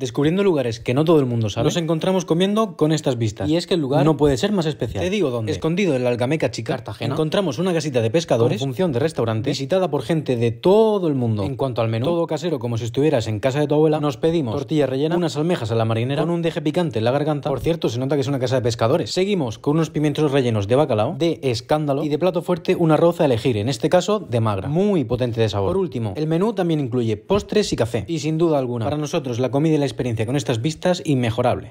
descubriendo lugares que no todo el mundo sabe, nos encontramos comiendo con estas vistas. Y es que el lugar no puede ser más especial. Te digo dónde. Escondido en la Algameca Chica, Cartagena, encontramos una casita de pescadores con función de restaurante visitada por gente de todo el mundo. En cuanto al menú, todo casero como si estuvieras en casa de tu abuela, nos pedimos tortilla rellena, unas almejas a la marinera, con un deje picante en la garganta. Por cierto, se nota que es una casa de pescadores. Seguimos con unos pimientos rellenos de bacalao, de escándalo y de plato fuerte una roza a elegir, en este caso de magra, muy potente de sabor. Por último, el menú también incluye postres y café. Y sin duda alguna, para nosotros la comida y la experiencia con estas vistas inmejorable.